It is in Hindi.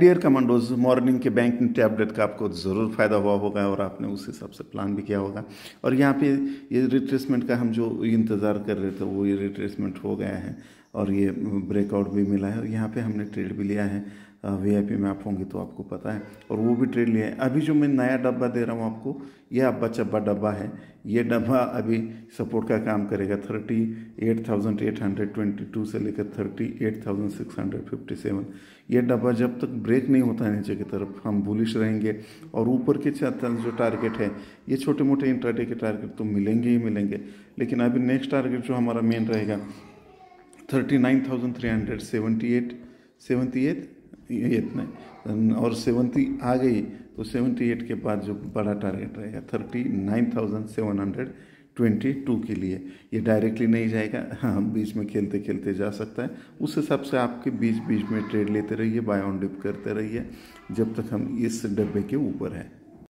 डियर कमांडोज मॉर्निंग के बैंकिंग टैबलेट का आपको ज़रूर फ़ायदा हुआ होगा और आपने उस हिसाब से प्लान भी किया होगा और यहाँ पे ये रिट्रेसमेंट का हम जो इंतज़ार कर रहे थे वो ये रिट्रेसमेंट हो गया है और ये ब्रेकआउट भी मिला है और यहाँ पे हमने ट्रेड भी लिया है वीआईपी में आप होंगे तो आपको पता है और वो भी ट्रेड लिया है अभी जो मैं नया डब्बा दे रहा हूँ आपको यह अब्बा चब्बा डब्बा है ये डब्बा अभी सपोर्ट का काम करेगा thirty eight thousand eight hundred twenty two से लेकर thirty eight thousand six hundred fifty seven ये डब्बा जब तक ब्रेक नहीं होता है नीचे की तरफ हम बुलिश रहेंगे और ऊपर के जो टारगेट है ये छोटे मोटे इंट्राडे के टारगेट तो मिलेंगे ही मिलेंगे लेकिन अभी नेक्स्ट टारगेट जो हमारा मेन रहेगा thirty nine thousand three hundred seventy eight seventy eight eight और सेवेंटी आ गई तो सेवेंटी एट के बाद जो बड़ा टारगेट रहेगा thirty nine thousand seven hundred twenty two के लिए ये डायरेक्टली नहीं जाएगा हाँ बीच में खेलते खेलते जा सकता है उस हिसाब से आपके बीच बीच में ट्रेड लेते रहिए बाय ऑन डिप करते रहिए जब तक हम इस डब्बे के ऊपर हैं